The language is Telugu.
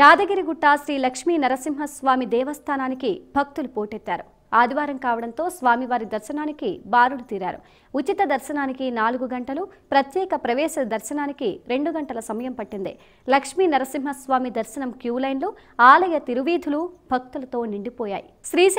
యాదగిరిగుట్ట శ్రీ లక్ష్మీ నరసింహస్వామి దేవస్థానానికి భక్తులు పోటెత్తారు ఆదివారం కావడంతో స్వామివారి దర్శనానికి బారుడు తీరారు ఉచిత దర్శనానికి నాలుగు గంటలు ప్రత్యేక ప్రవేశ దర్శనానికి రెండు గంటల సమయం పట్టింది లక్ష్మీ నరసింహస్వామి దర్శనం క్యూ లైన్లు ఆలయ తిరువీధులు భక్తులతో నిండిపోయాయి శ్రీ